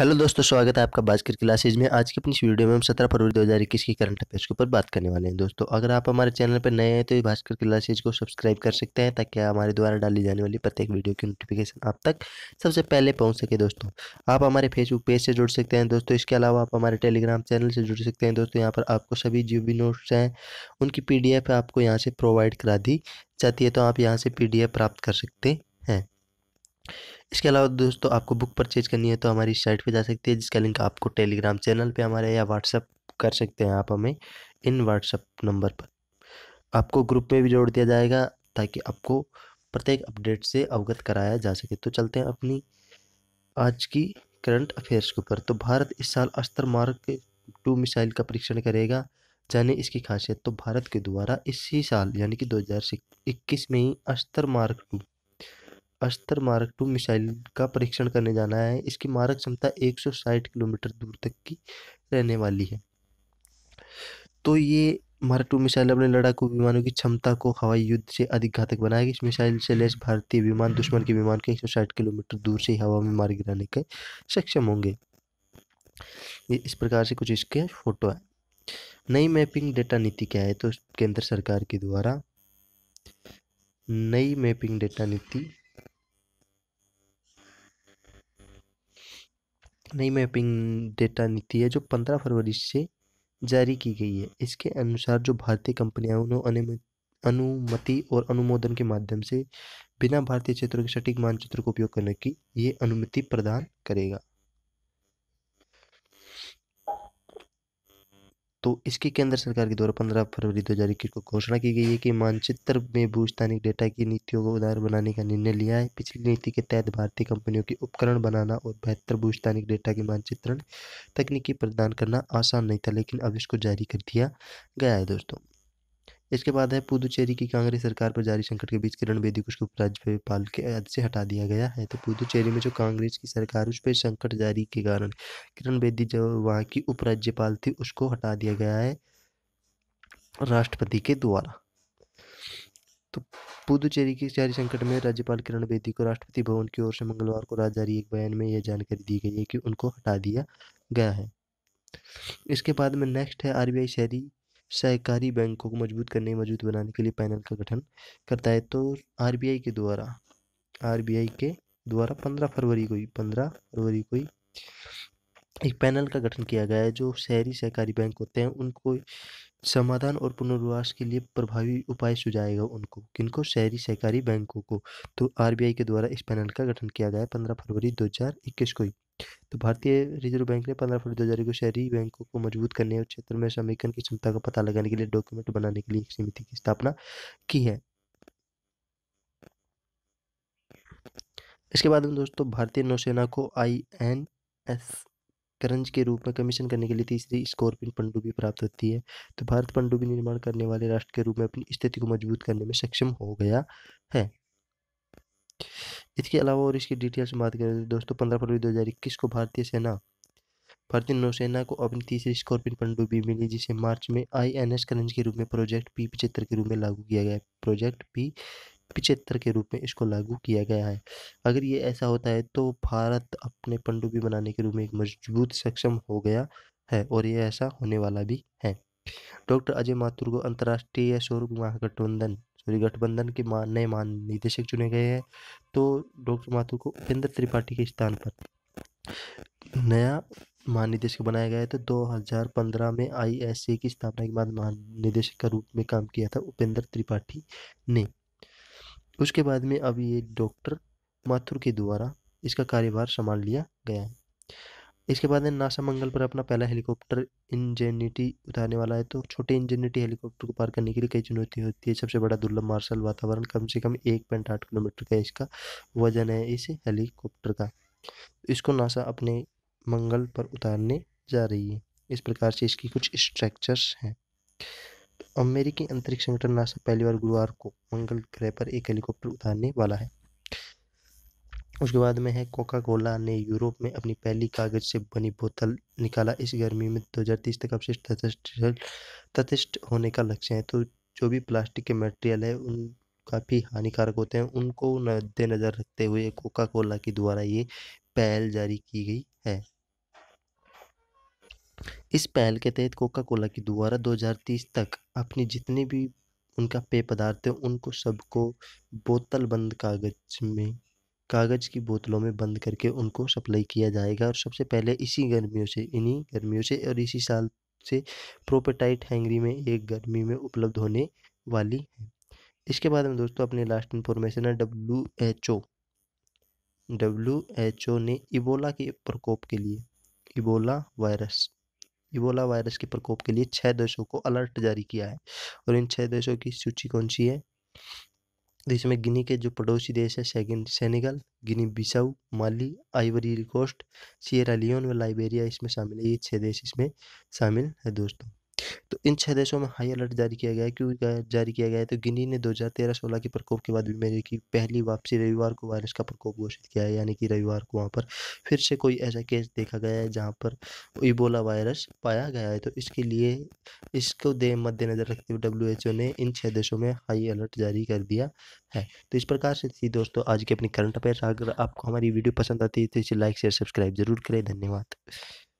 hello दोस्तों स्वागत है आपका बाजकर क्लासेज में आज की अपनी इस वीडियो में हम सत्रह फरवरी 2021 की करंट अफेयर्स के ऊपर बात करने वाले हैं दोस्तों अगर आप हमारे चैनल पर नए हैं तो भास्कर क्लासेज को सब्सक्राइब कर सकते हैं ताकि हमारे द्वारा डाली जाने वाली प्रत्येक वीडियो की नोटिफिकेशन आप तक सबसे पहले पहुँच सके दोस्तों आप हमारे फेसबुक पेज से जुड़ सकते हैं दोस्तों इसके अलावा आप हमारे टेलीग्राम चैनल से जुड़ सकते हैं दोस्तों यहाँ पर आपको सभी जो भी नोट्स हैं उनकी पी आपको यहाँ से प्रोवाइड करा दी जाती है तो आप यहाँ से पी प्राप्त कर सकते हैं इसके अलावा दोस्तों आपको बुक परचेज करनी है तो हमारी साइट पे जा सकती है जिसका लिंक आपको टेलीग्राम चैनल पे हमारे या व्हाट्सअप कर सकते हैं आप हमें इन व्हाट्सअप नंबर पर आपको ग्रुप में भी जोड़ दिया जाएगा ताकि आपको प्रत्येक अपडेट से अवगत कराया जा सके तो चलते हैं अपनी आज की करंट अफेयर्स के ऊपर तो भारत इस साल अस्तर मार्ग टू मिसाइल का परीक्षण करेगा जाने इसकी खासियत तो भारत के द्वारा इसी साल यानी कि 2021 में ही अस्तर मार्ग टू अस्त्र मार्क टू मिसाइल का परीक्षण करने जाना है इसकी मारक क्षमता एक किलोमीटर दूर तक की रहने वाली है तो ये मारक टू मिसाइल अपने लड़ाकू विमानों की क्षमता को हवाई युद्ध से अधिक घातक बनाएगी इस मिसाइल से लेस भारतीय विमान दुश्मन के विमान के एक किलोमीटर दूर से हवा में मार गिराने के सक्षम होंगे ये इस प्रकार से कुछ इसके फोटो है नई मैपिंग डेटा नीति क्या है तो केंद्र सरकार के द्वारा नई मैपिंग डेटा नीति नई मैपिंग डेटा नीति है जो पंद्रह फरवरी से जारी की गई है इसके अनुसार जो भारतीय कंपनियां उन्होंने अनुमति और अनुमोदन के माध्यम से बिना भारतीय क्षेत्रों के सटीक मानचित्र का उपयोग करने की ये अनुमति प्रदान करेगा तो इसके केंद्र सरकार के द्वारा पंद्रह फरवरी दो हज़ार इक्कीस को घोषणा की गई है कि मानचित्र में भूस्थानिक डेटा की नीतियों को उदार बनाने का निर्णय लिया है पिछली नीति के तहत भारतीय कंपनियों के उपकरण बनाना और बेहतर भूस्थानिक डेटा के मानचित्रण तकनीकी प्रदान करना आसान नहीं था लेकिन अब इसको जारी कर दिया गया है दोस्तों इसके बाद है पुदुचेरी की कांग्रेस सरकार पर जारी संकट के बीच किरण बेदी को उसके उपराज्यपाल के पद से हटा दिया गया है तो पुदुचेरी में जो कांग्रेस की सरकार उस पर संकट जारी के कारण किरण बेदी जो वहाँ की उपराज्यपाल थी उसको हटा दिया गया है राष्ट्रपति के द्वारा तो पुदुचेरी के जारी संकट में राज्यपाल किरण बेदी को राष्ट्रपति भवन की ओर से मंगलवार को राज जारी एक बयान में यह जानकारी दी गई है कि उनको हटा दिया गया है इसके बाद में नेक्स्ट है आरबीआई शहरी सहकारी बैंकों को मजबूत करने मजबूत बनाने के लिए पैनल का गठन करता है तो आरबीआई के द्वारा आरबीआई के द्वारा पंद्रह फरवरी को ही पंद्रह फरवरी को ही एक पैनल का गठन किया गया है जो शहरी सहकारी बैंक होते हैं उनको समाधान और पुनर्वास के लिए प्रभावी उपाय सुझाएगा उनको किनको शहरी सहकारी बैंकों को तो आरबीआई के द्वारा इस पैनल का गठन किया गया है पंद्रह फरवरी दो हज़ार इक्कीस को ही तो भारतीय रिजर्व बैंक ने पंद्रह फरवरी दो हज़ार को शहरी बैंकों को मजबूत करने और क्षेत्र में समीकरण की क्षमता का पता लगाने के लिए डॉक्यूमेंट बनाने के लिए एक समिति की स्थापना की है इसके बाद में दोस्तों भारतीय नौसेना को आई एन एस करंज के रूप में कमीशन करने के लिए तीसरी स्कॉर्पियन पनडुब्बी प्राप्त होती है तो भारत पनडुब्बी निर्माण करने वाले राष्ट्र के रूप में अपनी स्थिति को मजबूत करने में सक्षम हो गया है इसके अलावा और इसकी डिटेल्स में बात करें तो दोस्तों पंद्रह फरवरी दो हज़ार इक्कीस को भारतीय सेना भारतीय नौसेना को अपनी तीसरी स्कॉर्पियन पनडुब्बी मिली जिसे मार्च में आई एन एस करंज के रूप में प्रोजेक्ट पी पिचहत्तर के रूप में लागू किया गया है प्रोजेक्ट पी पिचहत्तर के रूप में इसको लागू किया गया है अगर ये ऐसा होता है तो भारत अपने पनडुब्बी बनाने के रूप में एक मजबूत सक्षम हो गया है और ये ऐसा होने वाला भी है डॉक्टर अजय माथुर को अंतर्राष्ट्रीय सौर महागठबंधन सॉरी गठबंधन के मान नए महानिदेशक चुने गए हैं तो डॉक्टर माथुर को उपेंद्र त्रिपाठी के स्थान पर नया महानिदेशक बनाया गया था तो दो हजार पंद्रह में आईएसए की स्थापना के बाद महानिदेशक का रूप में काम किया था उपेंद्र त्रिपाठी ने उसके बाद में अब ये डॉक्टर माथुर के द्वारा इसका कार्यभार संभाल लिया गया है इसके बाद है नासा मंगल पर अपना पहला हेलीकॉप्टर इंजेनिटी उतारने वाला है तो छोटे इंजेनिटी हेलीकॉप्टर को पार करने के लिए कई चुनौती होती है सबसे बड़ा दुर्लभ मार्शल वातावरण कम से कम एक पॉइंट आठ किलोमीटर का इसका वजन है इस हेलीकॉप्टर का इसको नासा अपने मंगल पर उतारने जा रही है इस प्रकार से इसकी कुछ स्ट्रक्चर्स हैं अमेरिकी अंतरिक्ष संगठन नासा पहली बार गुरुवार को मंगल ग्रह पर एक हेलीकॉप्टर उतारने वाला है उसके बाद में है कोका कोला ने यूरोप में अपनी पहली कागज से बनी बोतल निकाला इस गर्मी में दो हज़ार तीस तक अपशिष्ट तटस्थ होने का लक्ष्य है तो जो भी प्लास्टिक के मटेरियल है उन काफ़ी हानिकारक होते हैं उनको मद्देनज़र रखते हुए कोका कोला के द्वारा ये पहल जारी की गई है इस पहल के तहत कोका कोला के द्वारा 2030 तक अपनी जितनी भी उनका पेय पदार्थ है उनको सबको बोतल बंद कागज में कागज़ की बोतलों में बंद करके उनको सप्लाई किया जाएगा और सबसे पहले इसी गर्मियों से इन्हीं गर्मियों से और इसी साल से प्रोपेटाइट हैंगरी में एक गर्मी में उपलब्ध होने वाली है इसके बाद में दोस्तों अपने लास्ट इन्फॉर्मेशन है W H O W H O ने इबोला के प्रकोप के लिए इबोला वायरस इबोला वायरस के प्रकोप के लिए छः देशों को अलर्ट जारी किया है और इन छः देशों की सूची कौन सी है देश में गिनी के जो पड़ोसी देश है सेगन Senegal Guinea Bissau Mali Ivory Coast Sierra Leone व लाइबेरिया इसमें शामिल है ये छह देश इसमें शामिल है दोस्तों तो इन छह देशों में हाई अलर्ट जारी किया गया है क्यों जारी किया गया है तो गिनी ने 2013-16 के प्रकोप के बाद बीमारी की पहली वापसी रविवार को वायरस का प्रकोप घोषित किया है यानी कि रविवार को वहाँ पर फिर से कोई ऐसा केस देखा गया है जहाँ पर इबोला वायरस पाया गया है तो इसके लिए इसको दे मद्देनजर रखते हुए डब्ल्यू ने इन छः देशों में हाई अलर्ट जारी कर दिया है तो इस प्रकार से थी दोस्तों आज की अपनी करंट अफेयर अगर आपको हमारी वीडियो पसंद आती है तो इसे लाइक शेयर सब्सक्राइब जरूर करें धन्यवाद